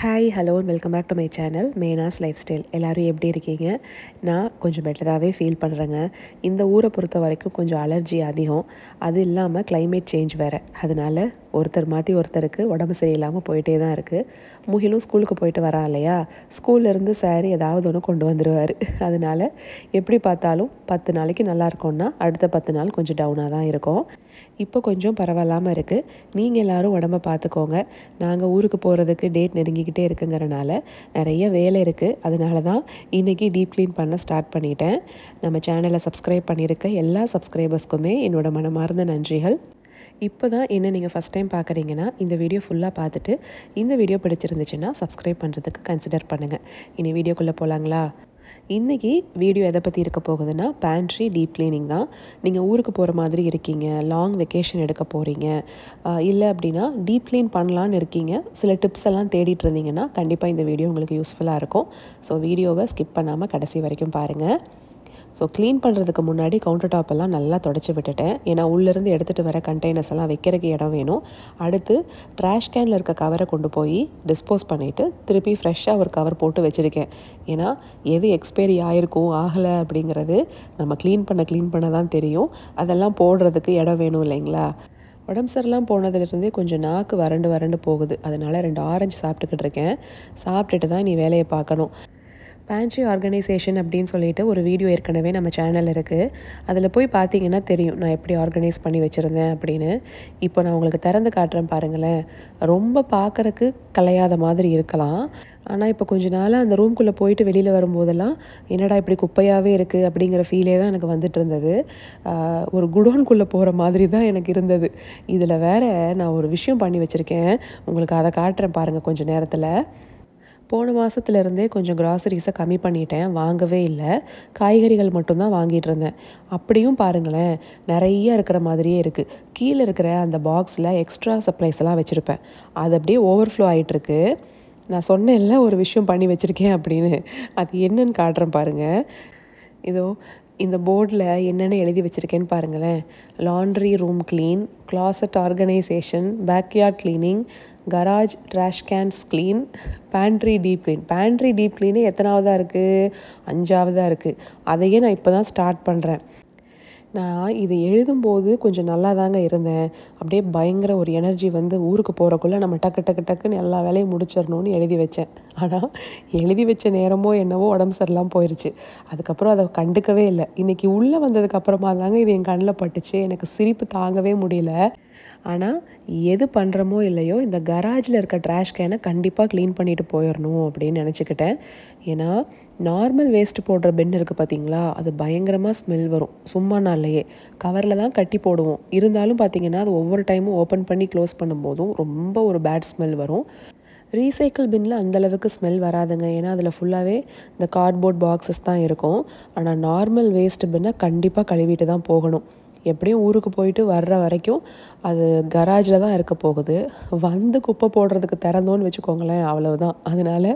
hi hello welcome back to my channel மேனாஸ் lifestyle எல்லோரும் எப்படி இருக்கீங்க நான் கொஞ்சம் பெட்டராகவே ஃபீல் பண்ணுறேங்க இந்த ஊரை பொறுத்த வரைக்கும் கொஞ்சம் அலர்ஜி அதிகம் அது இல்லாமல் கிளைமேட் சேஞ்ச் வேறு அதனால் ஒருத்தர் மாற்றி ஒருத்தருக்கு உடம்பு சரியில்லாமல் போயிட்டே தான் இருக்குது முகிலும் ஸ்கூலுக்கு போயிட்டு வரான் இல்லையா ஸ்கூல்லேருந்து சாரி ஏதாவது ஒன்று கொண்டு வந்துடுவார் அதனால் எப்படி பார்த்தாலும் பத்து நாளைக்கு நல்லா இருக்கும்னா அடுத்த பத்து நாள் கொஞ்சம் டவுனாக தான் இருக்கும் இப்போ கொஞ்சம் பரவாயில்லாமல் இருக்குது நீங்கள் எல்லோரும் உடம்பை பார்த்துக்கோங்க நாங்கள் ஊருக்கு போகிறதுக்கு டேட் நெருங்கிக்கிட்டே இருக்குங்கிறனால நிறைய வேலை இருக்குது அதனால தான் இன்றைக்கி டீப் க்ளீன் பண்ண ஸ்டார்ட் பண்ணிட்டேன் நம்ம சேனலை சப்ஸ்கிரைப் பண்ணியிருக்க எல்லா சப்ஸ்கிரைபர்ஸ்க்குமே என்னோட மனமார்ந்த நன்றிகள் இப்போ தான் என்ன நீங்கள் ஃபஸ்ட் டைம் பார்க்குறீங்கன்னா இந்த வீடியோ ஃபுல்லாக பார்த்துட்டு இந்த வீடியோ பிடிச்சிருந்துச்சுன்னா சப்ஸ்கிரைப் பண்ணுறதுக்கு கன்சிடர் பண்ணுங்கள் இனி வீடியோக்குள்ளே போகலாங்களா இன்றைக்கி வீடியோ எதை பற்றி இருக்க போகுதுன்னா பேண்ட்ரி டீப் கிளீனிங் தான் நீங்கள் ஊருக்கு போகிற மாதிரி இருக்கீங்க லாங் வெக்கேஷன் எடுக்க போகிறீங்க இல்லை அப்படின்னா டீப் க்ளீன் பண்ணலான்னு இருக்கீங்க சில டிப்ஸ் எல்லாம் தேடிட்டு இருந்தீங்கன்னா கண்டிப்பாக இந்த வீடியோ உங்களுக்கு யூஸ்ஃபுல்லாக இருக்கும் ஸோ வீடியோவை ஸ்கிப் பண்ணாமல் கடைசி வரைக்கும் பாருங்கள் ஸோ க்ளீன் பண்ணுறதுக்கு முன்னாடி கவுண்டர் டாப் எல்லாம் நல்லா தொடச்சி விட்டுட்டேன் ஏன்னா உள்ளேருந்து எடுத்துகிட்டு வர கண்டெய்னர்ஸ் எல்லாம் வைக்கிறதுக்கு இடம் வேணும் அடுத்து ட்ராஷ் கேனில் இருக்க கவரை கொண்டு போய் டிஸ்போஸ் பண்ணிவிட்டு திருப்பி ஃப்ரெஷ்ஷாக ஒரு கவர் போட்டு வச்சுருக்கேன் ஏன்னா எது எக்ஸ்பைரி ஆகிருக்கும் ஆகலை அப்படிங்கிறது நம்ம க்ளீன் பண்ண க்ளீன் பண்ண தான் தெரியும் அதெல்லாம் போடுறதுக்கு இடம் வேணும் இல்லைங்களா உடம்பு சரிலாம் போனதுலேருந்தே கொஞ்சம் நாக்கு வறண்டு வறண்டு போகுது அதனால் ரெண்டு ஆரஞ்சு சாப்பிட்டுக்கிட்டு இருக்கேன் சாப்பிட்டுட்டு தான் நீ வேலையை பார்க்கணும் பேன்ட்ரி ஆர்கனைசேஷன் அப்படின்னு சொல்லிட்டு ஒரு வீடியோ ஏற்கனவே நம்ம சேனல் இருக்குது அதில் போய் பார்த்தீங்கன்னா தெரியும் நான் எப்படி ஆர்கனைஸ் பண்ணி வச்சுருந்தேன் அப்படின்னு இப்போ நான் உங்களுக்கு திறந்து காட்டுறேன் பாருங்களேன் ரொம்ப பார்க்குறக்கு கலையாத மாதிரி இருக்கலாம் ஆனால் இப்போ கொஞ்ச நாளாக அந்த ரூம்குள்ளே போயிட்டு வெளியில் வரும்போதெல்லாம் என்னடா இப்படி குப்பையாகவே இருக்குது அப்படிங்கிற ஃபீலே தான் எனக்கு வந்துட்டு இருந்தது ஒரு குடோன்குள்ளே போகிற மாதிரி தான் எனக்கு இருந்தது இதில் வேறு நான் ஒரு விஷயம் பண்ணி வச்சுருக்கேன் உங்களுக்கு அதை காட்டுறேன் பாருங்கள் கொஞ்சம் நேரத்தில் போன மாதத்துலேருந்தே கொஞ்சம் க்ராசரிஸை கம்மி பண்ணிட்டேன் வாங்கவே இல்லை காய்கறிகள் மட்டும்தான் வாங்கிட்டு இருந்தேன் அப்படியும் பாருங்களேன் நிறைய இருக்கிற மாதிரியே இருக்குது கீழே இருக்கிற அந்த பாக்ஸில் எக்ஸ்ட்ரா சப்ளைஸ் எல்லாம் வச்சுருப்பேன் அது அப்படியே ஓவர்ஃப்ளோ ஆகிட்டுருக்கு நான் சொன்னேன்ல ஒரு விஷயம் பண்ணி வச்சுருக்கேன் அப்படின்னு அது என்னன்னு காட்டுறேன் பாருங்கள் இதோ இந்த போர்டில் என்னென்ன எழுதி வச்சுருக்கேன்னு பாருங்களேன் laundry room clean closet organisation backyard cleaning garage trash cans clean pantry deep clean pantry deep clean எத்தனாவதாக இருக்குது அஞ்சாவதாக இருக்குது அதையே நான் இப்போ தான் ஸ்டார்ட் பண்ணுறேன் நான் இதை எழுதும்போது கொஞ்சம் நல்லா தாங்க இருந்தேன் அப்படியே பயங்கர ஒரு எனர்ஜி வந்து ஊருக்கு போகிறக்குள்ளே நம்ம டக்கு டக்கு டக்குன்னு எல்லா வேலையும் முடிச்சிடணும்னு எழுதி வச்சேன் ஆனால் எழுதி வச்ச நேரமோ என்னவோ உடம்பு சரியெல்லாம் போயிடுச்சு அதுக்கப்புறம் அதை கண்டுக்கவே இல்லை இன்றைக்கி உள்ளே வந்ததுக்கப்புறமா தாங்க இது என் கண்ணில் பட்டுச்சு எனக்கு சிரிப்பு தாங்கவே முடியல ஆனால் எது பண்ணுறமோ இல்லையோ இந்த கராஜில் இருக்க ட்ராஷ் கேனை கண்டிப்பாக க்ளீன் பண்ணிட்டு போயிடணும் அப்படின்னு நினச்சிக்கிட்டேன் ஏன்னா நார்மல் வேஸ்ட் போடுற பென் இருக்குது பார்த்தீங்களா அது பயங்கரமாக ஸ்மெல் வரும் சும்மா நாள்லையே கவரில் தான் கட்டி போடுவோம் இருந்தாலும் பார்த்தீங்கன்னா அது ஒவ்வொரு டைமும் ஓப்பன் பண்ணி க்ளோஸ் பண்ணும்போதும் ரொம்ப ஒரு பேட் ஸ்மெல் வரும் ரீசைக்கிள் பின்னில் அந்தளவுக்கு ஸ்மெல் வராதுங்க ஏன்னா அதில் ஃபுல்லாகவே இந்த கார்ட்போர்ட் பாக்ஸஸ் தான் இருக்கும் ஆனால் நார்மல் வேஸ்ட் பின்னை கண்டிப்பாக கழுவிட்டு தான் போகணும் எப்படியும் ஊருக்கு போயிட்டு வர்ற வரைக்கும் அது கராஜில் தான் இருக்க போகுது வந்து குப்பை போடுறதுக்கு திறந்தோன்னு வச்சுக்கோங்களேன் அவ்வளவுதான் அதனால்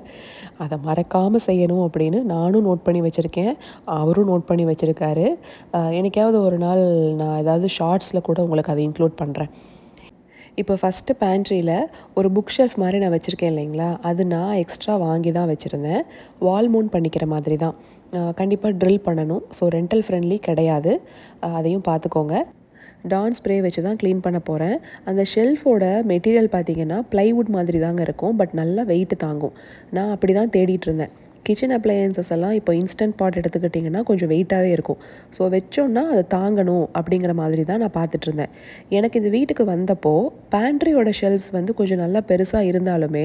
அதை மறக்காமல் செய்யணும் அப்படின்னு நானும் நோட் பண்ணி வச்சுருக்கேன் அவரும் நோட் பண்ணி வச்சுருக்காரு எனக்காவது ஒரு நாள் நான் ஏதாவது ஷார்ட்ஸில் கூட உங்களுக்கு அதை இன்க்ளூட் பண்ணுறேன் இப்போ ஃபஸ்ட்டு பேண்ட்ரியில் ஒரு புக் ஷெல்ஃப் மாதிரி நான் வச்சுருக்கேன் இல்லைங்களா அது நான் எக்ஸ்ட்ரா வாங்கி தான் வச்சுருந்தேன் வால் மூன் பண்ணிக்கிற மாதிரி தான் கண்டிப்பாக ட்ரில் பண்ணணும் ஸோ ரெண்டல் ஃப்ரெண்ட்லி கிடையாது அதையும் பார்த்துக்கோங்க டான் ஸ்ப்ரே வச்சு தான் க்ளீன் பண்ண போகிறேன் அந்த ஷெல்ஃபோட மெட்டீரியல் பார்த்திங்கன்னா ப்ளைவுட் மாதிரி தாங்க இருக்கும் பட் நல்லா வெயிட் தாங்கும் நான் அப்படி தான் தேடிட்டு இருந்தேன் கிச்சன் அப்ளையன்சஸ் எல்லாம் இப்போ இன்ஸ்டன்ட் பாட் எடுத்துக்கிட்டிங்கன்னா கொஞ்சம் வெயிட்டாகவே இருக்கும் ஸோ வச்சோன்னா அதை தாங்கணும் அப்படிங்கிற மாதிரி தான் நான் பார்த்துட்ருந்தேன் எனக்கு இந்த வீட்டுக்கு வந்தப்போ பேண்ட்ரியோட ஷெல்ஃப்ஸ் வந்து கொஞ்சம் நல்லா பெருசாக இருந்தாலுமே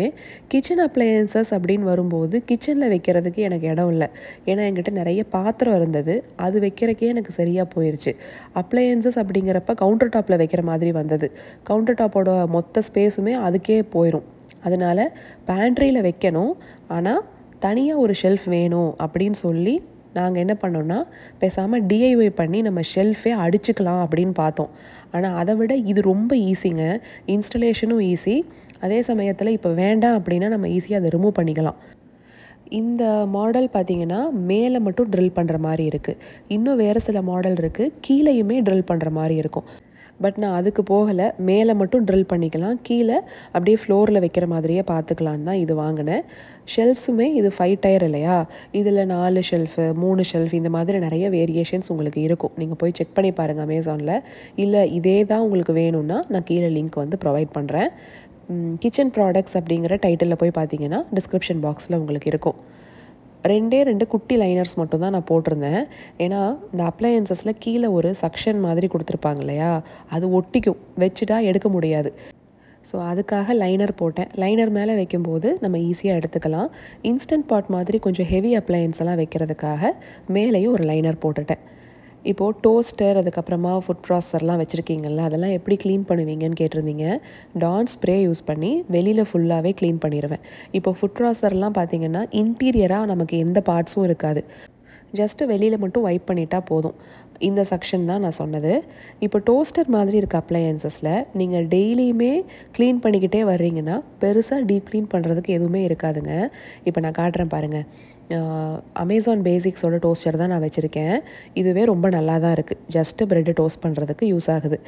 கிச்சன் அப்ளையன்சஸ் அப்படின்னு வரும்போது கிச்சனில் வைக்கிறதுக்கு எனக்கு இடம் இல்லை ஏன்னா என்கிட்ட நிறைய பாத்திரம் இருந்தது அது வைக்கிறக்கே எனக்கு சரியாக போயிடுச்சு அப்ளையன்சஸ் அப்படிங்கிறப்ப கவுண்டர் டாப்பில் வைக்கிற மாதிரி வந்தது கவுண்டர் டாப்போட மொத்த ஸ்பேஸுமே அதுக்கே போயிடும் அதனால் பேண்ட்ரியில் வைக்கணும் ஆனால் தனியாக ஒரு ஷெல்ஃப் வேணும் அப்படின்னு சொல்லி நாங்கள் என்ன பண்ணோன்னா பேசாமல் டிஐஒய் பண்ணி நம்ம ஷெல்ஃபே அடிச்சுக்கலாம் அப்படின்னு பார்த்தோம் ஆனால் அதை விட இது ரொம்ப ஈஸிங்க இன்ஸ்டலேஷனும் ஈஸி அதே சமயத்தில் இப்போ வேண்டாம் அப்படின்னா நம்ம ஈஸியாக அதை ரிமூவ் பண்ணிக்கலாம் இந்த மாடல் பார்த்திங்கன்னா மேலே மட்டும் ட்ரில் பண்ணுற மாதிரி இருக்குது இன்னும் வேறு சில மாடல் இருக்குது கீழேயுமே ட்ரில் பண்ணுற மாதிரி இருக்கும் பட் நான் அதுக்கு போகலை மேலே மட்டும் ட்ரில் பண்ணிக்கலாம் கீழே அப்படியே ஃப்ளோரில் வைக்கிற மாதிரியே பார்த்துக்கலான்னு தான் இது வாங்கினேன் ஷெல்ஃப்ஸுமே இது ஃபைவ் டயர் இல்லையா இதில் நாலு ஷெல்ஃபு மூணு ஷெல்ஃப் இந்த மாதிரி நிறைய வேரியேஷன்ஸ் உங்களுக்கு இருக்கும் நீங்கள் போய் செக் பண்ணி பாருங்கள் அமேசானில் இல்லை இதே தான் உங்களுக்கு வேணும்னா நான் கீழே லிங்க் வந்து ப்ரொவைட் பண்ணுறேன் கிச்சன் ப்ராடக்ட்ஸ் அப்படிங்கிற டைட்டிலில் போய் பார்த்தீங்கன்னா டிஸ்கிரிப்ஷன் பாக்ஸில் உங்களுக்கு இருக்கும் ரெண்டே ரெண்டு குட்டி லைனர்ஸ் மட்டும் தான் நான் போட்டிருந்தேன் ஏன்னா இந்த அப்ளையன்சஸில் கீழே ஒரு சக்ஷன் மாதிரி கொடுத்துருப்பாங்க இல்லையா அது ஒட்டிக்கும் வச்சுட்டா எடுக்க முடியாது ஸோ அதுக்காக லைனர் போட்டேன் லைனர் மேலே வைக்கும்போது நம்ம ஈஸியாக எடுத்துக்கலாம் இன்ஸ்டன்ட் பாட் மாதிரி கொஞ்சம் ஹெவி அப்ளையன்ஸ் எல்லாம் வைக்கிறதுக்காக மேலேயும் ஒரு லைனர் போட்டுட்டேன் இப்போது டோஸ்டர் அதுக்கப்புறமா ஃபுட் ப்ராசர்லாம் வச்சுருக்கீங்கள்ல அதெல்லாம் எப்படி க்ளீன் பண்ணுவீங்கன்னு கேட்டிருந்தீங்க டான் ஸ்ப்ரே யூஸ் பண்ணி வெளியில் ஃபுல்லாகவே க்ளீன் பண்ணிடுவேன் இப்போ ஃபுட் ப்ராசர்லாம் பார்த்தீங்கன்னா இன்டீரியராக நமக்கு எந்த பார்ட்ஸும் இருக்காது ஜஸ்ட்டு வெளியில் மட்டும் வைப் பண்ணிட்டால் போதும் இந்த செக்ஷன் தான் நான் சொன்னது இப்போ டோஸ்டர் மாதிரி இருக்க அப்ளையன்சஸில் நீங்கள் டெய்லியுமே க்ளீன் பண்ணிக்கிட்டே வர்றீங்கன்னா பெருசாக டீப் க்ளீன் பண்ணுறதுக்கு எதுவுமே இருக்காதுங்க இப்போ நான் காட்டுறேன் பாருங்கள் அமேசான் பேசிக்ஸோட டோஸ்டர் தான் நான் வச்சுருக்கேன் இதுவே ரொம்ப நல்லா தான் இருக்குது ஜஸ்ட்டு ப்ரெட்டு டோஸ்ட் பண்ணுறதுக்கு யூஸ் ஆகுது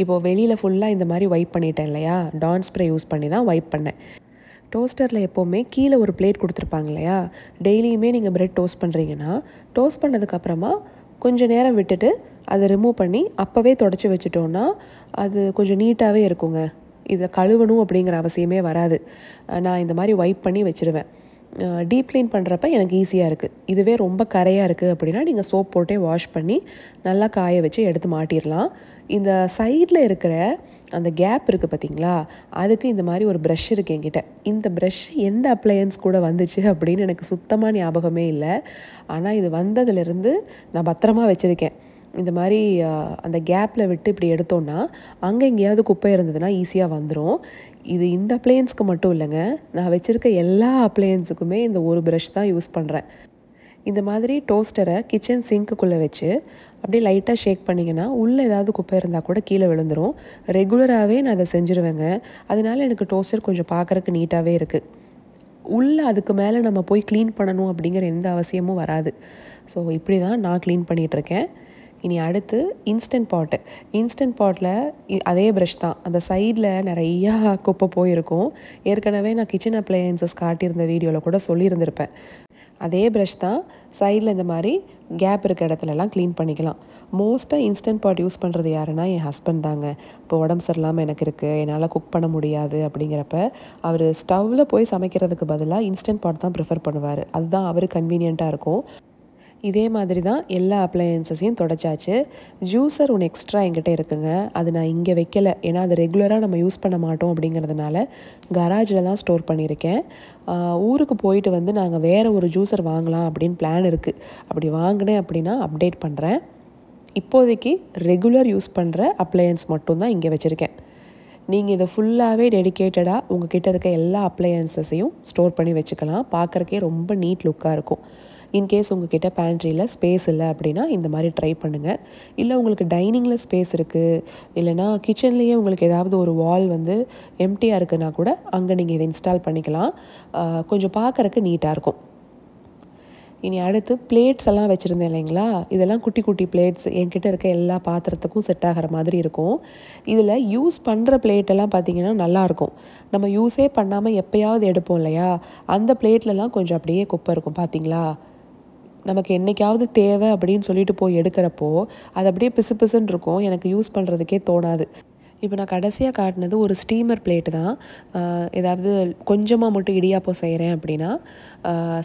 இப்போது வெளியில் ஃபுல்லாக இந்த மாதிரி வைப் பண்ணிட்டேன் இல்லையா டான் ஸ்ப்ரே யூஸ் பண்ணி தான் வைப் பண்ணேன் டோஸ்டரில் எப்போவுமே கீழே ஒரு பிளேட் கொடுத்துருப்பாங்க இல்லையா டெய்லியுமே நீங்கள் பிரெட் டோஸ்ட் பண்ணுறீங்கன்னா டோஸ்ட் பண்ணதுக்கப்புறமா கொஞ்சம் நேரம் விட்டுட்டு அதை ரிமூவ் பண்ணி அப்போவே தொடச்சி வச்சுட்டோன்னா அது கொஞ்சம் நீட்டாகவே இருக்குங்க இதை கழுவணும் அப்படிங்கிற அவசியமே வராது நான் இந்த மாதிரி ஒய்ப் பண்ணி வச்சுருவேன் டீப் க்ளீன் பண்ணுறப்ப எனக்கு ஈஸியாக இருக்குது இதுவே ரொம்ப கரையாக இருக்குது அப்படின்னா நீங்கள் சோப் போட்டே வாஷ் பண்ணி நல்லா காய வச்சு எடுத்து மாட்டிடலாம் இந்த சைடில் இருக்கிற அந்த கேப் இருக்குது பார்த்தீங்களா அதுக்கு இந்த மாதிரி ஒரு ப்ரஷ் இருக்குது என்கிட்ட இந்த ப்ரஷ் எந்த அப்ளையன்ஸ் கூட வந்துச்சு அப்படின்னு எனக்கு சுத்தமாக ஞாபகமே இல்லை ஆனால் இது வந்ததுலேருந்து நான் பத்திரமா வச்சுருக்கேன் இந்த மாதிரி அந்த கேப்பில் விட்டு இப்படி எடுத்தோன்னா அங்கே எங்கேயாவது குப்பை இருந்ததுன்னா ஈஸியாக வந்துடும் இது இந்த அப்ளையன்ஸ்க்கு மட்டும் இல்லைங்க நான் வச்சுருக்க எல்லா அப்ளையன்ஸுக்குமே இந்த ஒரு ப்ரஷ் தான் யூஸ் பண்ணுறேன் இந்த மாதிரி டோஸ்டரை கிச்சன் சிங்க்குக்குள்ளே வச்சு அப்படியே லைட்டாக ஷேக் பண்ணிங்கன்னா உள்ளே ஏதாவது குப்பை இருந்தால் கூட கீழே விழுந்துடும் ரெகுலராகவே நான் அதை செஞ்சுருவேங்க அதனால் எனக்கு டோஸ்டர் கொஞ்சம் பார்க்குறக்கு நீட்டாகவே இருக்குது உள்ளே அதுக்கு மேலே நம்ம போய் க்ளீன் பண்ணணும் அப்படிங்கிற எந்த அவசியமும் வராது ஸோ இப்படி தான் நான் க்ளீன் பண்ணிகிட்ருக்கேன் இனி அடுத்து இன்ஸ்டன்ட் பாட்டு இன்ஸ்டன்ட் பாட்டில் அதே ப்ரஷ் தான் அந்த சைடில் நிறையா குப்பை போயிருக்கும் ஏற்கனவே நான் கிச்சன் அப்ளையன்சஸ் காட்டியிருந்த வீடியோவில் கூட சொல்லியிருந்திருப்பேன் அதே ப்ரஷ் தான் சைடில் இந்த மாதிரி கேப் இருக்க இடத்துலலாம் க்ளீன் பண்ணிக்கலாம் மோஸ்ட்டாக இன்ஸ்டன்ட் பாட் யூஸ் பண்ணுறது யாருன்னா என் ஹஸ்பண்ட் தாங்க இப்போ உடம்பு சரியில்லாமல் எனக்கு இருக்குது என்னால் குக் பண்ண முடியாது அப்படிங்கிறப்ப அவர் ஸ்டவ்வில் போய் சமைக்கிறதுக்கு பதிலாக இன்ஸ்டன்ட் பாட் தான் ப்ரிஃபர் பண்ணுவார் அதுதான் அவர் கன்வீனியண்ட்டாக இருக்கும் இதே மாதிரி தான் எல்லா அப்ளையன்சஸையும் தொடச்சாச்சு ஜூஸர் ஒன்று எக்ஸ்ட்ரா என்கிட்ட இருக்குங்க அது நான் இங்கே வைக்கலை ஏன்னா அது ரெகுலராக நம்ம யூஸ் பண்ண மாட்டோம் அப்படிங்கிறதுனால கராஜில் தான் ஸ்டோர் பண்ணியிருக்கேன் ஊருக்கு போயிட்டு வந்து நாங்கள் வேறு ஒரு ஜூஸர் வாங்கலாம் அப்படின்னு பிளான் இருக்குது அப்படி வாங்கினேன் அப்படின்னா அப்டேட் பண்ணுறேன் இப்போதைக்கு ரெகுலர் யூஸ் பண்ணுற அப்ளையன்ஸ் மட்டும்தான் இங்கே வச்சுருக்கேன் நீங்கள் இதை ஃபுல்லாகவே டெடிக்கேட்டடாக உங்கள் கிட்டே இருக்க எல்லா அப்ளையன்சஸையும் ஸ்டோர் பண்ணி வச்சுக்கலாம் பார்க்குறக்கே ரொம்ப நீட் லுக்காக இருக்கும் இன்கேஸ் உங்ககிட்ட பேண்ட்ரியில் ஸ்பேஸ் இல்லை அப்படின்னா இந்த மாதிரி ட்ரை பண்ணுங்கள் இல்லை உங்களுக்கு டைனிங்கில் ஸ்பேஸ் இருக்குது இல்லைனா கிச்சன்லேயே உங்களுக்கு ஏதாவது ஒரு வால் வந்து எம்டியாக இருக்குன்னா கூட அங்கே நீங்கள் இதை இன்ஸ்டால் பண்ணிக்கலாம் கொஞ்சம் பார்க்குறக்கு நீட்டாக இருக்கும் இனி அடுத்து பிளேட்ஸ் எல்லாம் வச்சுருந்தேன் இல்லைங்களா இதெல்லாம் குட்டி குட்டி பிளேட்ஸ் என்கிட்ட இருக்க எல்லா பாத்திரத்துக்கும் செட் ஆகிற மாதிரி இருக்கும் இதில் யூஸ் பண்ணுற பிளேட்டெல்லாம் பார்த்திங்கன்னா நல்லாயிருக்கும் நம்ம யூஸே பண்ணாமல் எப்போயாவது எடுப்போம் இல்லையா அந்த பிளேட்லலாம் கொஞ்சம் அப்படியே குப்பை இருக்கும் பார்த்திங்களா நமக்கு என்றைக்காவது தேவை அப்படின்னு சொல்லிட்டு போய் எடுக்கிறப்போ அது அப்படியே பிசு பிசுன்னு இருக்கும் எனக்கு யூஸ் பண்ணுறதுக்கே தோணாது இப்போ நான் கடைசியாக காட்டினது ஒரு ஸ்டீமர் பிளேட்டு தான் ஏதாவது கொஞ்சமாக மட்டும் இடியாப்போ செய்கிறேன் அப்படின்னா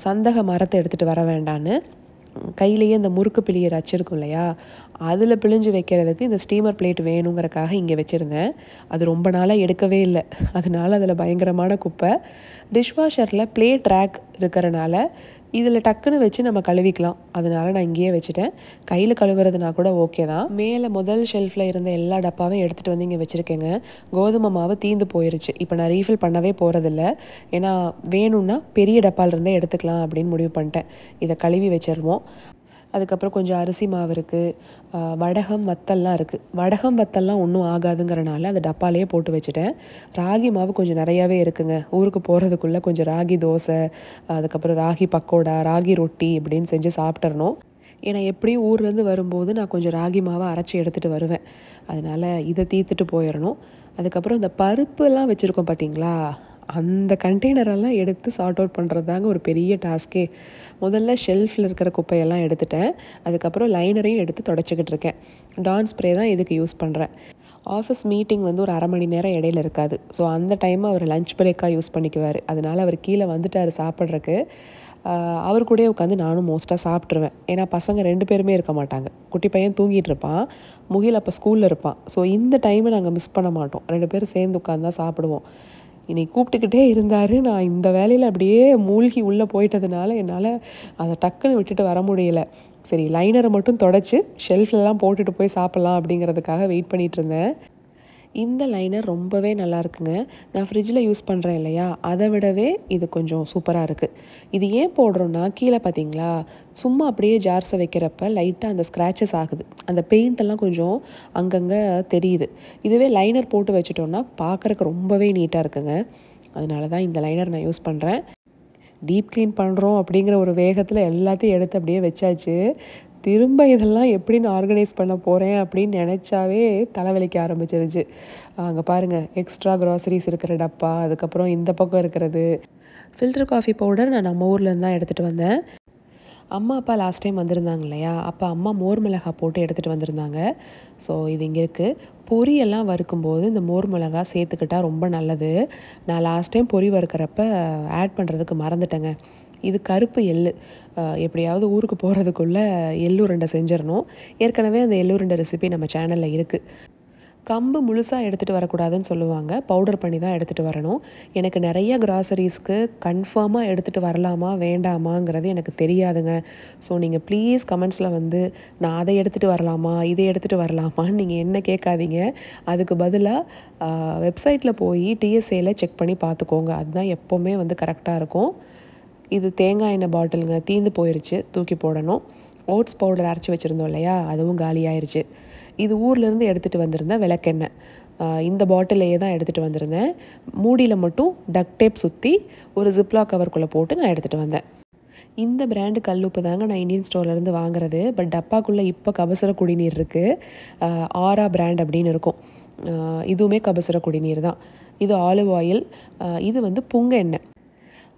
சந்தக மரத்தை எடுத்துகிட்டு வர வேண்டான்னு கையிலேயே இந்த முறுக்கு பிளியர் வச்சுருக்கும் இல்லையா அதில் பிழிஞ்சு வைக்கிறதுக்கு இந்த ஸ்டீமர் பிளேட் வேணுங்கிறக்காக இங்கே வச்சுருந்தேன் அது ரொம்ப நாளாக எடுக்கவே இல்லை அதனால் அதில் பயங்கரமான குப்பை டிஷ்வாஷரில் பிளேட் ரேக் இருக்கிறனால இதில் டக்குன்னு வச்சு நம்ம கழுவிக்கலாம் அதனால நான் இங்கேயே வச்சுட்டேன் கையில் கழுவுறதுனா கூட ஓகே தான் மேலே முதல் ஷெல்ஃபில் இருந்த எல்லா டப்பாவையும் எடுத்துகிட்டு வந்து இங்கே வச்சுருக்கேங்க கோதுமை மாவு தீந்து போயிருச்சு இப்போ நான் ரீஃபில் பண்ணவே போகிறதில்ல ஏன்னா வேணும்னா பெரிய டப்பாவிலிருந்தே எடுத்துக்கலாம் அப்படின்னு முடிவு பண்ணிட்டேன் இதை கழுவி வச்சிருவோம் அதுக்கப்புறம் கொஞ்சம் அரிசி மாவு இருக்குது வடகம் வத்தல்லாம் இருக்குது வடகம் வத்தல்லாம் ஒன்றும் ஆகாதுங்கிறனால அந்த டப்பாலேயே போட்டு வச்சுட்டேன் ராகி மாவு கொஞ்சம் நிறையாவே இருக்குங்க ஊருக்கு போகிறதுக்குள்ளே கொஞ்சம் ராகி தோசை அதுக்கப்புறம் ராகி பக்கோடா ராகி ரொட்டி இப்படின்னு செஞ்சு சாப்பிட்றணும் ஏன்னா எப்படியும் ஊர்லேருந்து வரும்போது நான் கொஞ்சம் ராகி மாவை அரைச்சி எடுத்துகிட்டு வருவேன் அதனால் இதை தீர்த்துட்டு போயிடணும் அதுக்கப்புறம் இந்த பருப்புலாம் வச்சுருக்கோம் பார்த்தீங்களா அந்த கண்டெய்னரெல்லாம் எடுத்து சார்ட் அவுட் பண்ணுறது தாங்க ஒரு பெரிய டாஸ்க்கே முதல்ல ஷெல்ஃபில் இருக்கிற குப்பையெல்லாம் எடுத்துட்டேன் அதுக்கப்புறம் லைனரையும் எடுத்து தொடச்சிக்கிட்டு இருக்கேன் டான் ஸ்ப்ரே தான் இதுக்கு யூஸ் பண்ணுறேன் ஆஃபீஸ் மீட்டிங் வந்து ஒரு அரை மணி நேரம் இடையில இருக்காது ஸோ அந்த டைம் அவர் லஞ்ச் பிரேக்காக யூஸ் பண்ணிக்குவார் அதனால் அவர் கீழே வந்துட்டார் சாப்பிட்றக்கு அவர் கூட உட்காந்து நானும் மோஸ்ட்டாக சாப்பிட்ருவேன் ஏன்னா பசங்க ரெண்டு பேருமே இருக்க மாட்டாங்க குட்டி பையன் தூங்கிட்டு இருப்பான் முகில் அப்போ ஸ்கூலில் இருப்பான் ஸோ இந்த டைமை நாங்கள் மிஸ் பண்ண மாட்டோம் ரெண்டு பேரும் சேர்ந்து உட்காந்து தான் சாப்பிடுவோம் என்னை கூப்பிட்டுக்கிட்டே இருந்தார் நான் இந்த வேலையில் அப்படியே மூழ்கி உள்ளே போயிட்டதுனால என்னால் அதை டக்குன்னு விட்டுட்டு வர முடியலை சரி லைனரை மட்டும் தொடச்சி ஷெல்ஃப்லலாம் போட்டுட்டு போய் சாப்பிட்லாம் அப்படிங்கிறதுக்காக வெயிட் பண்ணிகிட்டு இருந்தேன் இந்த லைனர் ரொம்பவே நல்லா இருக்குங்க நான் ஃப்ரிட்ஜில் யூஸ் பண்ணுறேன் இல்லையா அதை விடவே இது கொஞ்சம் சூப்பராக இருக்குது இது ஏன் போடுறோன்னா கீழே பார்த்தீங்களா சும்மா அப்படியே ஜார்ஸை வைக்கிறப்ப லைட்டாக அந்த ஸ்க்ராச்சஸ் ஆகுது அந்த பெயிண்டெல்லாம் கொஞ்சம் அங்கங்கே தெரியுது இதுவே லைனர் போட்டு வச்சுட்டோன்னா பார்க்குறக்கு ரொம்பவே நீட்டாக இருக்குங்க அதனால தான் இந்த லைனர் நான் யூஸ் பண்ணுறேன் டீப் க்ளீன் பண்ணுறோம் அப்படிங்கிற ஒரு வேகத்தில் எல்லாத்தையும் எடுத்து அப்படியே வச்சாச்சு திரும்ப இதெல்லாம் எப்படி நான் ஆர்கனைஸ் பண்ண போகிறேன் அப்படின்னு நினச்சாவே தலைவலிக்க ஆரம்பிச்சிருச்சு அங்கே பாருங்கள் எக்ஸ்ட்ரா க்ராசரிஸ் இருக்கிற டப்பா அதுக்கப்புறம் இந்த பக்கம் இருக்கிறது ஃபில்டர் காஃபி பவுடர் நான் நம்ம ஊர்லேருந்து தான் எடுத்துகிட்டு வந்தேன் அம்மா அப்பா லாஸ்ட் டைம் வந்திருந்தாங்க இல்லையா அப்போ அம்மா மோர் மிளகா போட்டு எடுத்துகிட்டு வந்திருந்தாங்க ஸோ இது இங்கே இருக்குது பொரியெல்லாம் வறுக்கும்போது இந்த மோர் மிளகா சேர்த்துக்கிட்டால் ரொம்ப நல்லது நான் லாஸ்ட் டைம் பொரி வறுக்கிறப்ப ஆட் பண்ணுறதுக்கு மறந்துட்டேங்க இது கருப்பு எள்ளு எப்படியாவது ஊருக்கு போகிறதுக்குள்ளே எள்ளுருண்டை செஞ்சிடணும் ஏற்கனவே அந்த எள்ளுருண்டை ரெசிபி நம்ம சேனலில் இருக்குது கம்பு முழுசாக எடுத்துகிட்டு வரக்கூடாதுன்னு சொல்லுவாங்க பவுடர் பண்ணி தான் எடுத்துகிட்டு வரணும் எனக்கு நிறைய கிராசரிஸ்க்கு கன்ஃபார்மாக எடுத்துகிட்டு வரலாமா வேண்டாமாங்கிறது எனக்கு தெரியாதுங்க ஸோ நீங்கள் ப்ளீஸ் கமெண்ட்ஸில் வந்து நான் அதை எடுத்துகிட்டு வரலாமா இதை எடுத்துகிட்டு வரலாமான்னு நீங்கள் என்ன கேட்காதீங்க அதுக்கு பதிலாக வெப்சைட்டில் போய் டிஎஸ்ஏல செக் பண்ணி பார்த்துக்கோங்க அதுதான் எப்போவுமே வந்து கரெக்டாக இருக்கும் இது தேங்காய் எண்ணெய் பாட்டிலுங்க தீந்து போயிடுச்சு தூக்கி போடணும் ஓட்ஸ் பவுடர் அரைச்சி வச்சுருந்தோம் இல்லையா அதுவும் காலியாயிருச்சு இது ஊர்லேருந்து எடுத்துகிட்டு வந்திருந்தேன் விளக்கெண்ணெய் இந்த பாட்டிலையே தான் எடுத்துகிட்டு வந்திருந்தேன் மூடியில் மட்டும் டக் டேப் சுற்றி ஒரு ஜிப்லா கவர்க்குள்ளே போட்டு நான் எடுத்துகிட்டு வந்தேன் இந்த பிராண்டு கல்லுப்பு தாங்க நான் இந்தியன் ஸ்டோர்லேருந்து வாங்குறது பட் டப்பாக்குள்ளே இப்போ கபசுர குடிநீர் இருக்குது ஆரா பிராண்ட் அப்படின்னு இருக்கும் இதுவுமே கபசுர குடிநீர் தான் இது ஆலிவ் ஆயில் இது வந்து புங்க எண்ணெய்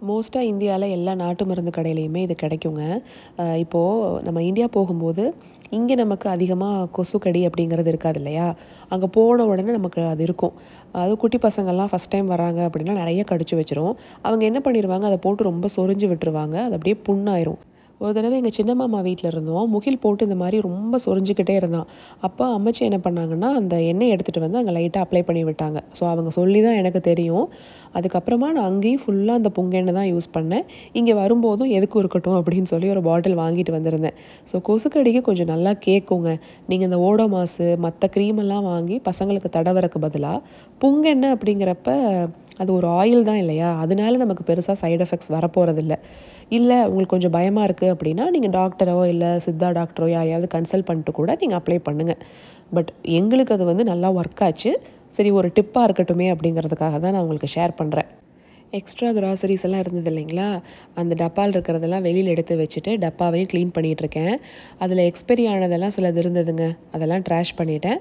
மோஸ்ட்டாக இந்தியாவில் எல்லா நாட்டு மருந்து கடையிலையுமே இது கிடைக்குங்க இப்போது நம்ம இந்தியா போகும்போது இங்கே நமக்கு அதிகமாக கொசுக்கடி அப்படிங்கிறது இருக்காது இல்லையா அங்கே போன உடனே நமக்கு அது இருக்கும் அது குட்டி பசங்கள்லாம் ஃபஸ்ட் டைம் வராங்க அப்படின்னா நிறைய கடிச்சு வச்சிரும் அவங்க என்ன பண்ணிடுவாங்க அதை போட்டு ரொம்ப சொரிஞ்சு விட்டுருவாங்க அது அப்படியே புண்ணாயிரும் ஒரு தடவை எங்கள் சின்ன மாமா வீட்டில் இருந்தோம் முகில் போட்டு இந்த மாதிரி ரொம்ப சொரிஞ்சிக்கிட்டே இருந்தான் அப்போ அம்மச்சி என்ன பண்ணாங்கன்னா அந்த எண்ணெய் எடுத்துகிட்டு வந்து அங்கே லைட்டாக அப்ளை பண்ணி விட்டாங்க ஸோ அவங்க சொல்லி தான் எனக்கு தெரியும் அதுக்கப்புறமா நான் அங்கேயும் ஃபுல்லாக அந்த புங்கெண்ணெய் தான் யூஸ் பண்ணேன் இங்கே வரும்போதும் எதுக்கு இருக்கட்டும் அப்படின்னு சொல்லி ஒரு பாட்டில் வாங்கிட்டு வந்திருந்தேன் ஸோ கொசுக்கடிக்கு கொஞ்சம் நல்லா கேட்குங்க நீங்கள் இந்த ஓடோ மாசு மற்ற க்ரீமெல்லாம் வாங்கி பசங்களுக்கு தடவறக்கு பதிலாக புங்கெண்ணெய் அப்படிங்கிறப்ப அது ஒரு ஆயில் தான் இல்லையா அதனால நமக்கு பெருசாக சைடு எஃபெக்ட்ஸ் வரப்போகிறதில்ல இல்லை உங்களுக்கு கொஞ்சம் பயமாக இருக்குது அப்படின்னா நீங்கள் டாக்டரோ இல்லை சித்தா டாக்டரோ யாரையாவது கன்சல்ட் பண்ணிட்டு கூட நீங்கள் அப்ளை பண்ணுங்கள் பட் எங்களுக்கு அது வந்து நல்லா ஒர்க் ஆச்சு சரி ஒரு டிப்பாக இருக்கட்டுமே அப்படிங்கிறதுக்காக தான் நான் உங்களுக்கு ஷேர் பண்ணுறேன் எக்ஸ்ட்ரா கிராசரிஸ் எல்லாம் இருந்தது இல்லைங்களா அந்த டப்பால் இருக்கிறதெல்லாம் வெளியில் எடுத்து வச்சுட்டு டப்பாவையும் க்ளீன் பண்ணிகிட்ருக்கேன் அதில் எக்ஸ்பெரி ஆனதெல்லாம் சிலது இருந்ததுங்க அதெல்லாம் ட்ராஷ் பண்ணிட்டேன்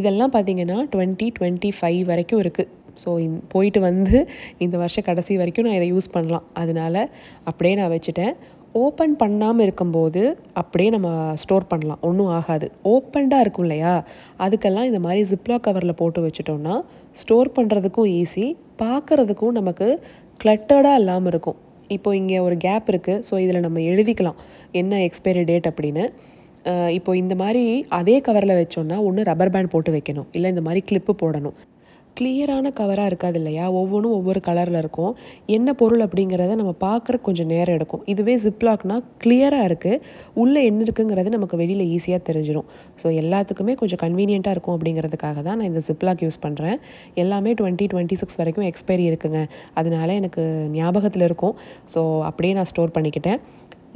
இதெல்லாம் பார்த்திங்கன்னா டுவெண்ட்டி டுவெண்ட்டி ஃபைவ் வரைக்கும் இருக்குது ஸோ இந் போயிட்டு வந்து இந்த வருஷம் கடைசி வரைக்கும் நான் இதை யூஸ் பண்ணலாம் அதனால் அப்படியே நான் வச்சுட்டேன் ஓப்பன் பண்ணாமல் இருக்கும்போது அப்படியே நம்ம ஸ்டோர் பண்ணலாம் ஒன்றும் ஆகாது ஓப்பன்டாக இருக்கும் இல்லையா அதுக்கெல்லாம் இந்த மாதிரி ஜிப்லா கவரில் போட்டு வச்சுட்டோம்னா ஸ்டோர் பண்ணுறதுக்கும் ஈஸி பார்க்குறதுக்கும் நமக்கு கிளட்டர்டாக இல்லாமல் இருக்கும் இப்போ இங்கே ஒரு கேப் இருக்குது ஸோ இதில் நம்ம எழுதிக்கலாம் என்ன எக்ஸ்பைரி டேட் அப்படின்னு இப்போ இந்த மாதிரி அதே கவரில் வச்சோன்னா ஒன்று ரப்பர் பேண்ட் போட்டு வைக்கணும் இல்லை இந்த மாதிரி கிளிப்பு போடணும் கிளியரான கவராக இருக்காது இல்லையா ஒவ்வொன்றும் ஒவ்வொரு கலரில் இருக்கும் என்ன பொருள் அப்படிங்கிறத நம்ம பார்க்குறக்கு கொஞ்சம் நேரம் எடுக்கும் இதுவே ஜிப்லாக்னால் கிளியராக இருக்குது உள்ளே என்ன இருக்குங்கிறது நமக்கு வெளியில் ஈஸியாக தெரிஞ்சிடும் ஸோ எல்லாத்துக்குமே கொஞ்சம் கன்வீனியண்ட்டாக இருக்கும் அப்படிங்கிறதுக்காக தான் நான் இந்த ஜிப்லாக் யூஸ் பண்ணுறேன் எல்லாமே டுவெண்ட்டி டுவெண்ட்டி சிக்ஸ் வரைக்கும் எக்ஸ்பைரி இருக்குங்க அதனால எனக்கு ஞாபகத்தில் இருக்கும் ஸோ அப்படியே நான் ஸ்டோர் பண்ணிக்கிட்டேன்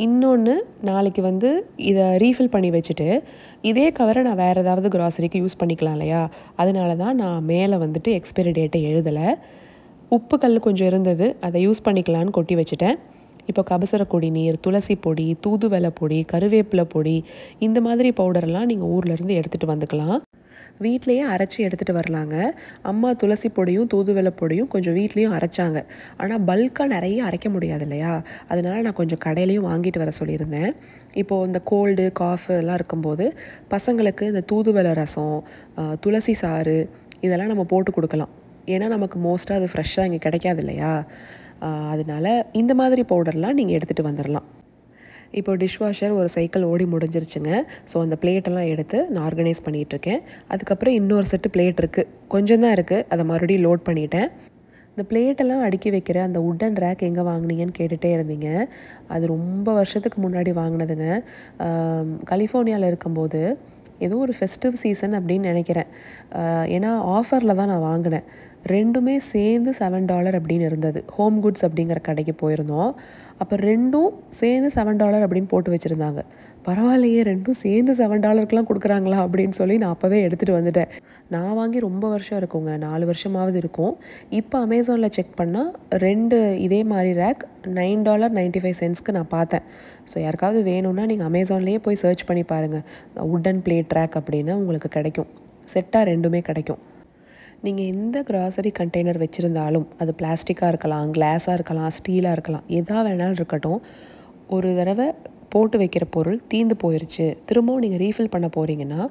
இன்னொன்று நாளைக்கு வந்து இதை ரீஃபில் பண்ணி வச்சுட்டு இதே கவரை நான் வேறு ஏதாவது க்ராசரிக்கு யூஸ் பண்ணிக்கலாம் இல்லையா அதனால தான் நான் மேலே வந்துட்டு எக்ஸ்பைரி டேட்டை எழுதலை உப்பு கல் கொஞ்சம் இருந்தது அதை யூஸ் பண்ணிக்கலான்னு கொட்டி வச்சுட்டேன் இப்போ கபசுர குடிநீர் துளசி பொடி தூதுவலை பொடி கருவேப்பிலை பொடி இந்த மாதிரி பவுடரெல்லாம் நீங்கள் ஊர்லேருந்து எடுத்துகிட்டு வந்துக்கலாம் வீட்லேயே அரைச்சி எடுத்துகிட்டு வரலாங்க அம்மா துளசி பொடியும் தூதுவளை பொடியும் கொஞ்சம் வீட்லேயும் அரைச்சாங்க ஆனால் பல்காக நிறைய அரைக்க முடியாது இல்லையா அதனால் நான் கொஞ்சம் கடையிலையும் வாங்கிட்டு வர சொல்லியிருந்தேன் இப்போது இந்த கோல்டு காஃபு இதெல்லாம் இருக்கும்போது பசங்களுக்கு இந்த தூதுவளை ரசம் துளசி சாறு இதெல்லாம் நம்ம போட்டு கொடுக்கலாம் ஏன்னா நமக்கு மோஸ்ட்டாக அது ஃப்ரெஷ்ஷாக இங்கே கிடைக்காது இல்லையா அதனால் இந்த மாதிரி பவுடர்லாம் நீங்கள் எடுத்துகிட்டு வந்துடலாம் இப்போ டிஷ் வாஷர் ஒரு சைக்கிள் ஓடி முடிஞ்சிருச்சுங்க ஸோ அந்த பிளேட்டெல்லாம் எடுத்து நான் ஆர்கனைஸ் பண்ணிகிட்ருக்கேன் அதுக்கப்புறம் இன்னொரு செட்டு பிளேட் இருக்குது கொஞ்சம் தான் இருக்குது அதை மறுபடியும் லோட் பண்ணிட்டேன் இந்த பிளேட்டெல்லாம் அடுக்கி வைக்கிற அந்த உட்டன் ரேக் எங்கே வாங்கினீங்கன்னு கேட்டுகிட்டே இருந்தீங்க அது ரொம்ப வருஷத்துக்கு முன்னாடி வாங்கினதுங்க கலிஃபோர்னியாவில் இருக்கும்போது ஏதோ ஒரு ஃபெஸ்டிவ் சீசன் அப்படின்னு நினைக்கிறேன் ஏன்னா ஆஃபரில் தான் நான் வாங்கினேன் ரெண்டுமே சேர்ந்து செவன் டாலர் அப்படின்னு இருந்தது ஹோம் குட்ஸ் அப்படிங்கிற கடைக்கு போயிருந்தோம் அப்போ ரெண்டும் சேர்ந்து செவன் டாலர் அப்படின்னு போட்டு வச்சுருந்தாங்க பரவாயில்லையே ரெண்டும் சேர்ந்து செவன் டாலருக்குலாம் கொடுக்குறாங்களா அப்படின்னு சொல்லி நான் அப்போவே எடுத்துகிட்டு வந்துட்டேன் நான் வாங்கி ரொம்ப வருஷம் இருக்குங்க நாலு வருஷமாவது இருக்கும் இப்போ அமேசானில் செக் பண்ணால் ரெண்டு இதே மாதிரி rack nine dollar ninety five சென்ஸ்க்கு நான் பார்த்தேன் ஸோ யாருக்காவது வேணும்னா நீங்கள் அமேசான்லேயே போய் சர்ச் பண்ணி பாருங்கள் உட்டன் பிளேட் ரேக் அப்படின்னு உங்களுக்கு கிடைக்கும் செட்டாக ரெண்டுமே கிடைக்கும் நீங்கள் எந்த கிராசரி கண்டெய்னர் வச்சுருந்தாலும் அது பிளாஸ்டிக்காக இருக்கலாம் கிளாஸாக இருக்கலாம் ஸ்டீலாக இருக்கலாம் எதாக வேணாலும் இருக்கட்டும் ஒரு தடவை போட்டு வைக்கிற பொருள் தீந்து போயிடுச்சு திரும்பவும் நீங்கள் ரீஃபில் பண்ண போகிறீங்கன்னா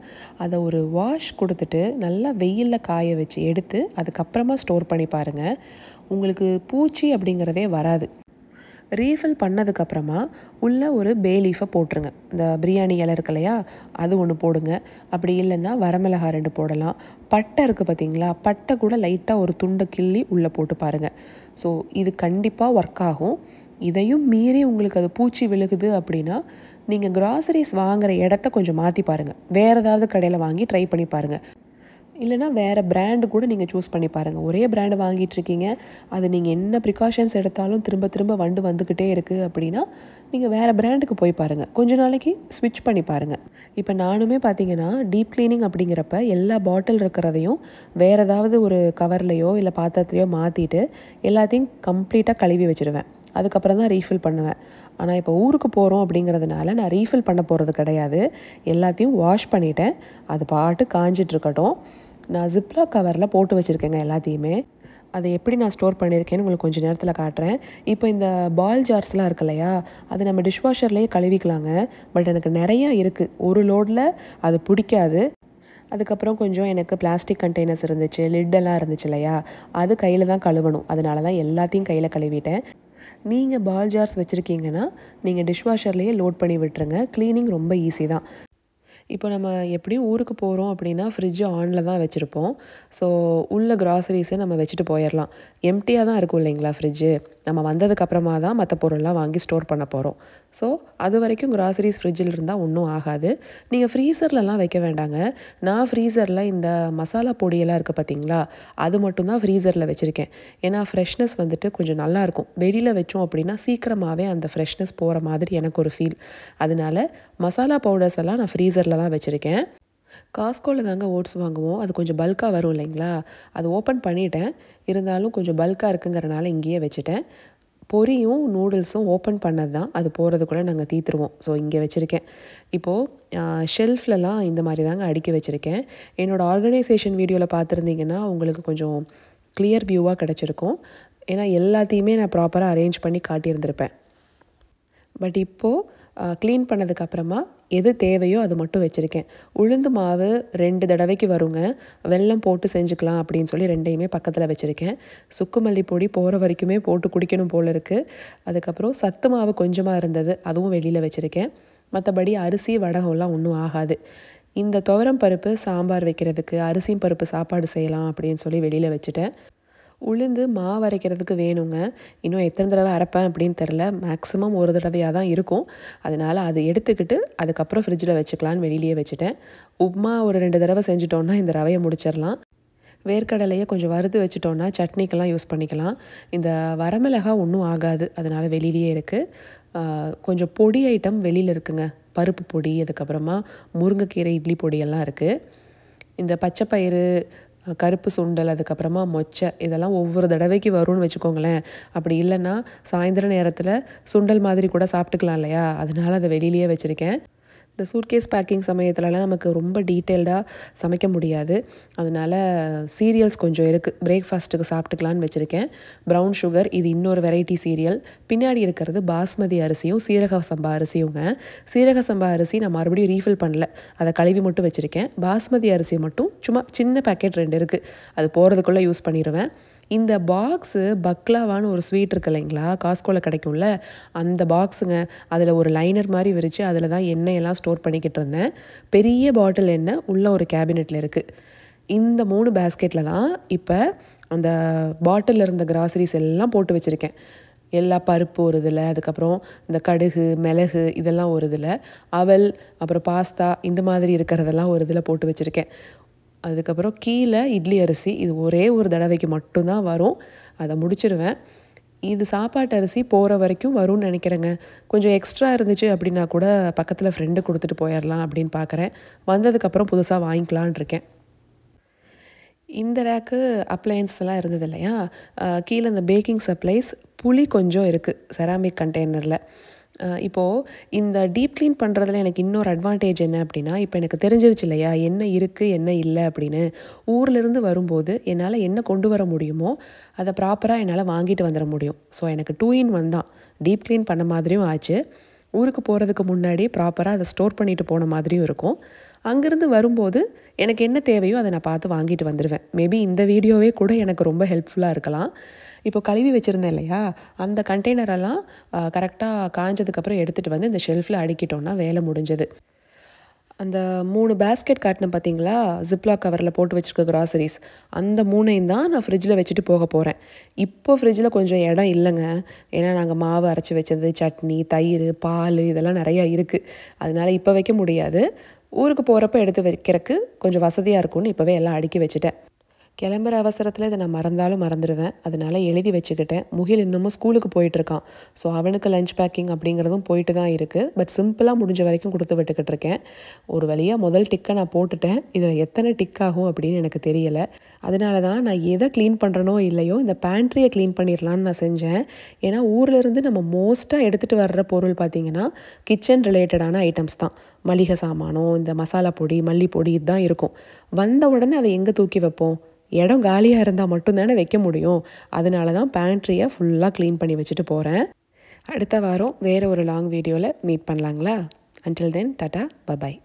அதை ஒரு வாஷ் கொடுத்துட்டு நல்லா வெயிலில் காய வச்சு எடுத்து அதுக்கப்புறமா ஸ்டோர் பண்ணி பாருங்கள் உங்களுக்கு பூச்சி அப்படிங்கிறதே வராது ரீஃபில் பண்ணதுக்கப்புறமா உள்ளே ஒரு பே லீஃபை போட்டுருங்க இந்த பிரியாணி இலை இருக்கு இல்லையா அது ஒன்று போடுங்க அப்படி இல்லைன்னா வரமிளகா ரெண்டு போடலாம் பட்டை இருக்குது பார்த்தீங்களா பட்டை கூட லைட்டாக ஒரு துண்டை கிள்ளி உள்ளே போட்டு பாருங்கள் ஸோ இது கண்டிப்பாக ஒர்க் ஆகும் இதையும் மீறி உங்களுக்கு அது பூச்சி விழுகுது அப்படின்னா நீங்கள் கிராசரிஸ் வாங்குகிற இடத்த கொஞ்சம் மாற்றி பாருங்கள் வேறு ஏதாவது கடையில் வாங்கி ட்ரை பண்ணி பாருங்கள் இல்லைனா வேறு பிராண்டு கூட நீங்கள் சூஸ் பண்ணி பாருங்கள் ஒரே பிராண்டு வாங்கிட்டுருக்கீங்க அது நீங்கள் என்ன ப்ரிகாஷன்ஸ் எடுத்தாலும் திரும்ப திரும்ப வண்டு வந்துக்கிட்டே இருக்குது அப்படின்னா நீங்கள் வேறு பிராண்டுக்கு போய் பாருங்கள் கொஞ்ச நாளைக்கு ஸ்விட்ச் பண்ணி பாருங்கள் இப்போ நானுமே பார்த்தீங்கன்னா டீப் க்ளீனிங் அப்படிங்கிறப்ப எல்லா பாட்டில் இருக்கிறதையும் வேறு ஏதாவது ஒரு கவர்லையோ இல்லை பாத்திரத்துலையோ மாற்றிட்டு எல்லாத்தையும் கம்ப்ளீட்டாக கழுவி வச்சுருவேன் அதுக்கப்புறம் தான் ரீஃபில் பண்ணுவேன் ஆனால் இப்போ ஊருக்கு போகிறோம் அப்படிங்கிறதுனால நான் ரீஃபில் பண்ண போகிறது கிடையாது எல்லாத்தையும் வாஷ் பண்ணிட்டேன் அது பாட்டு காஞ்சிட்ருக்கட்டும் நான் ஜிப்லா கவரில் போட்டு வச்சுருக்கேங்க எல்லாத்தையுமே அதை எப்படி நான் ஸ்டோர் பண்ணியிருக்கேன்னு உங்களுக்கு கொஞ்சம் நேரத்தில் காட்டுறேன் இப்போ இந்த பால் ஜார்ஸ்லாம் இருக்கு இல்லையா அதை நம்ம டிஷ்வாஷர்லேயே கழுவிக்கலாங்க பட் எனக்கு நிறையா இருக்குது ஒரு லோடில் அது பிடிக்காது அதுக்கப்புறம் கொஞ்சம் எனக்கு பிளாஸ்டிக் கண்டெய்னர்ஸ் இருந்துச்சு லிட்டெல்லாம் இருந்துச்சு இல்லையா அது கையில் தான் கழுவணும் அதனால தான் எல்லாத்தையும் கையில் கழுவிட்டேன் நீங்கள் பால் ஜார்ஸ் வச்சுருக்கீங்கன்னா நீங்கள் டிஷ்வாஷர்லேயே லோட் பண்ணி விட்டுருங்க க்ளீனிங் ரொம்ப ஈஸி தான் இப்போ நம்ம எப்படியும் ஊருக்கு போகிறோம் அப்படின்னா ஃப்ரிட்ஜு ஆனில் தான் வச்சுருப்போம் ஸோ உள்ள க்ராசரிஸை நம்ம வச்சுட்டு போயிடலாம் எம்டியாக தான் இருக்கும் இல்லைங்களா ஃப்ரிட்ஜு நம்ம வந்ததுக்கப்புறமா தான் மற்ற பொருள்லாம் வாங்கி ஸ்டோர் பண்ண போகிறோம் ஸோ அது வரைக்கும் கிராசரிஸ் ஃப்ரிட்ஜில் இருந்தால் ஒன்றும் ஆகாது நீங்கள் ஃப்ரீசர்லலாம் வைக்க வேண்டாங்க நான் ஃப்ரீசரில் இந்த மசாலா பொடியெல்லாம் இருக்குது பார்த்தீங்களா அது மட்டும்தான் ஃப்ரீசரில் வச்சுருக்கேன் ஏன்னா ஃப்ரெஷ்னஸ் வந்துட்டு கொஞ்சம் நல்லாயிருக்கும் வெளியில் வச்சோம் அப்படின்னா சீக்கிரமாகவே அந்த ஃப்ரெஷ்னஸ் போகிற மாதிரி எனக்கு ஒரு ஃபீல் அதனால மசாலா பவுடர்ஸ் எல்லாம் நான் ஃப்ரீசரில் தான் வச்சுருக்கேன் காஸ்கோவில் தாங்க ஓட்ஸ் வாங்குவோம் அது கொஞ்சம் பல்காக வரும் இல்லைங்களா அது ஓப்பன் பண்ணிட்டேன் இருந்தாலும் கொஞ்சம் பல்காக இருக்குங்கிறனால இங்கேயே வச்சுட்டேன் பொரியும் நூடுல்ஸும் ஓப்பன் பண்ணது தான் அது போகிறதுக்குள்ளே நாங்கள் தீத்துருவோம் ஸோ இங்கே வச்சுருக்கேன் இப்போது ஷெல்ஃப்லலாம் இந்த மாதிரி தாங்க அடுக்கி வச்சுருக்கேன் என்னோடய ஆர்கனைசேஷன் வீடியோவில் பார்த்துருந்தீங்கன்னா உங்களுக்கு கொஞ்சம் கிளியர் வியூவாக கிடச்சிருக்கும் ஏன்னா எல்லாத்தையுமே நான் ப்ராப்பராக அரேஞ்ச் பண்ணி காட்டியிருந்திருப்பேன் பட் இப்போது க்ளீன் பண்ணதுக்கப்புறமா எது தேவையோ அது மட்டும் வச்சுருக்கேன் உளுந்து மாவு ரெண்டு தடவைக்கு வருங்க வெல்லம் போட்டு செஞ்சுக்கலாம் அப்படின்னு சொல்லி ரெண்டையுமே பக்கத்தில் வச்சுருக்கேன் சுக்குமல்லி பொடி போகிற வரைக்குமே போட்டு குடிக்கணும் போல் இருக்குது அதுக்கப்புறம் சத்து மாவு கொஞ்சமாக இருந்தது அதுவும் வெளியில் வச்சுருக்கேன் மற்றபடி அரிசி வடகம்லாம் ஒன்றும் ஆகாது இந்த துவரம் பருப்பு சாம்பார் வைக்கிறதுக்கு அரிசியும் பருப்பு சாப்பாடு செய்யலாம் அப்படின்னு சொல்லி வெளியில் வச்சுட்டேன் உளுந்து மாவு அரைக்கிறதுக்கு வேணுங்க இன்னும் எத்தனை தடவை அரைப்பேன் அப்படின்னு தெரில மேக்ஸிமம் ஒரு தடவையாக தான் இருக்கும் அதனால் அது எடுத்துக்கிட்டு அதுக்கப்புறம் ஃப்ரிட்ஜில் வச்சுக்கலான்னு வெளியிலேயே வச்சுட்டேன் உப்மா ஒரு ரெண்டு தடவை செஞ்சுட்டோன்னா இந்த ரவையை முடிச்சிடலாம் வேர்க்கடலையை கொஞ்சம் வறுத்து வச்சுட்டோன்னா சட்னிக்கெல்லாம் யூஸ் பண்ணிக்கலாம் இந்த வரமிளகா ஒன்றும் ஆகாது அதனால் வெளியிலேயே இருக்குது கொஞ்சம் பொடி ஐட்டம் வெளியில் இருக்குங்க பருப்பு பொடி அதுக்கப்புறமா முருங்கைக்கீரை இட்லி பொடியெல்லாம் இருக்குது இந்த பச்சைப்பயிறு கருப்பு சுண்டல் அதுக்கப்புறமா மொச்சை இதெல்லாம் ஒவ்வொரு தடவைக்கு வரும்னு வச்சுக்கோங்களேன் அப்படி இல்லைன்னா சாயந்தர நேரத்தில் சுண்டல் மாதிரி கூட சாப்பிட்டுக்கலாம் இல்லையா அதனால் அதை வெளியிலேயே வச்சுருக்கேன் இந்த சூட்கேஸ் பேக்கிங் சமயத்துலலாம் நமக்கு ரொம்ப டீட்டெயில்டாக சமைக்க முடியாது அதனால் சீரியல்ஸ் கொஞ்சம் இருக்குது பிரேக்ஃபாஸ்ட்டுக்கு சாப்பிட்டுக்கலான்னு வச்சுருக்கேன் ப்ரௌன் சுகர் இது இன்னொரு வெரைட்டி சீரியல் பின்னாடி இருக்கிறது பாஸ்மதி அரிசியும் சீரக சம்பா அரிசியுங்க சீரக சம்பா அரிசி நான் மறுபடியும் ரீஃபில் பண்ணல அதை கழுவி மட்டும் வச்சுருக்கேன் பாஸ்மதி அரிசி மட்டும் சும்மா சின்ன பேக்கெட் ரெண்டு இருக்குது அது போகிறதுக்குள்ளே யூஸ் பண்ணிடுவேன் இந்த பாக்ஸு பக்லாவான்னு ஒரு ஸ்வீட் இருக்கு இல்லைங்களா காஸ்கோவில் கிடைக்கும்ல அந்த பாக்ஸுங்க அதில் ஒரு லைனர் மாதிரி விரித்து அதில் தான் எண்ணெயெல்லாம் ஸ்டோர் பண்ணிக்கிட்டு இருந்தேன் பெரிய பாட்டில் எண்ணெய் உள்ள ஒரு கேபினெட்டில் இருக்குது இந்த மூணு பேஸ்கெட்டில் தான் இப்போ அந்த பாட்டிலில் இருந்த கிராசரிஸ் எல்லாம் போட்டு வச்சுருக்கேன் எல்லா பருப்பு ஒரு இதில் அதுக்கப்புறம் இந்த கடுகு மிளகு இதெல்லாம் ஒரு இதில் அவல் அப்புறம் பாஸ்தா இந்த மாதிரி இருக்கிறதெல்லாம் ஒரு இதில் போட்டு வச்சுருக்கேன் அதுக்கப்புறம் கீழே இட்லி அரிசி இது ஒரே ஒரு தடவைக்கு மட்டும்தான் வரும் அதை முடிச்சிடுவேன் இது சாப்பாட்டு அரிசி போகிற வரைக்கும் வரும்னு நினைக்கிறேங்க கொஞ்சம் எக்ஸ்ட்ரா இருந்துச்சு அப்படின்னா கூட பக்கத்தில் ஃப்ரெண்டு கொடுத்துட்டு போயிடலாம் அப்படின்னு பார்க்குறேன் வந்ததுக்கப்புறம் புதுசாக வாங்கிக்கலான் இருக்கேன் இந்த ரேக்கு அப்ளையன்ஸ் எல்லாம் இருந்தது இல்லையா கீழே இந்த பேக்கிங் சப்ளைஸ் புளி கொஞ்சம் இருக்குது செராமிக் கண்டெய்னரில் இப்போது இந்த டீப் க்ளீன் பண்ணுறதுல எனக்கு இன்னொரு அட்வான்டேஜ் என்ன அப்படின்னா இப்போ எனக்கு தெரிஞ்சிருச்சு இல்லையா என்ன இருக்குது என்ன இல்லை அப்படின்னு ஊர்லேருந்து வரும்போது என்னால் என்ன கொண்டு வர முடியுமோ அதை ப்ராப்பராக என்னால் வாங்கிட்டு வந்துட முடியும் ஸோ எனக்கு டூ இன் ஒன் தான் டீப் க்ளீன் பண்ண மாதிரியும் ஆச்சு ஊருக்கு போகிறதுக்கு முன்னாடி ப்ராப்பராக அதை ஸ்டோர் பண்ணிட்டு போன மாதிரியும் இருக்கும் அங்கேருந்து வரும்போது எனக்கு என்ன தேவையோ அதை நான் பார்த்து வாங்கிட்டு வந்துடுவேன் மேபி இந்த வீடியோவே கூட எனக்கு ரொம்ப ஹெல்ப்ஃபுல்லாக இருக்கலாம் இப்போ கழுவி வச்சுருந்தேன் இல்லையா அந்த கண்டெய்னரெல்லாம் கரெக்டாக காஞ்சதுக்கப்புறம் எடுத்துகிட்டு வந்து இந்த ஷெல்ஃபில் அடிக்கிட்டோன்னா வேலை முடிஞ்சது அந்த மூணு பேஸ்கெட் காட்டின பார்த்தீங்களா ஜிப்லாக் கவரில் போட்டு வச்சுருக்க கிராசரிஸ் அந்த மூணையும் தான் நான் ஃப்ரிட்ஜில் வச்சுட்டு போக போகிறேன் இப்போ ஃப்ரிட்ஜில் கொஞ்சம் இடம் இல்லைங்க ஏன்னா நாங்கள் மாவு அரைச்சி வச்சது சட்னி தயிர் பால் இதெல்லாம் நிறையா இருக்குது அதனால் இப்போ வைக்க முடியாது ஊருக்கு போகிறப்ப எடுத்து வைக்கிறதுக்கு கொஞ்சம் வசதியாக இருக்கும்னு இப்போவே எல்லாம் அடுக்கி வச்சுட்டேன் கிளம்புற அவசரத்தில் இதை நான் மறந்தாலும் மறந்துடுவேன் அதனால் எழுதி வச்சுக்கிட்டேன் முகில் இன்னமும் ஸ்கூலுக்கு போயிட்டுருக்கான் ஸோ அவனுக்கு லஞ்ச் பேக்கிங் அப்படிங்கிறதும் போயிட்டு தான் இருக்குது பட் சிம்பிளாக முடிஞ்ச வரைக்கும் கொடுத்து விட்டுக்கிட்டு இருக்கேன் ஒரு வழியாக முதல் டிக்கை நான் போட்டுட்டேன் இதில் எத்தனை டிக் ஆகும் அப்படின்னு எனக்கு தெரியலை அதனால தான் நான் எதை க்ளீன் பண்ணுறனோ இல்லையோ இந்த பேண்ட்ரியை க்ளீன் பண்ணிடலான்னு நான் செஞ்சேன் ஏன்னா ஊர்லேருந்து நம்ம மோஸ்ட்டாக எடுத்துகிட்டு வர்ற பொருள் பார்த்திங்கன்னா கிச்சன் ரிலேட்டடான ஐட்டம்ஸ் தான் மளிகை சாமானோ இந்த மசாலா பொடி மல்லிப்பொடி இதுதான் இருக்கும் வந்த உடனே அதை எங்கே தூக்கி வைப்போம் இடம் காலியாக இருந்தால் மட்டும்தானே வைக்க முடியும் அதனால தான் பேண்ட்ரியை ஃபுல்லாக க்ளீன் பண்ணி வச்சுட்டு போகிறேன் அடுத்த வாரம் வேறு ஒரு லாங் வீடியோவில் மீட் பண்ணலாங்களா அன்டில் தென் டாட்டா பபாய்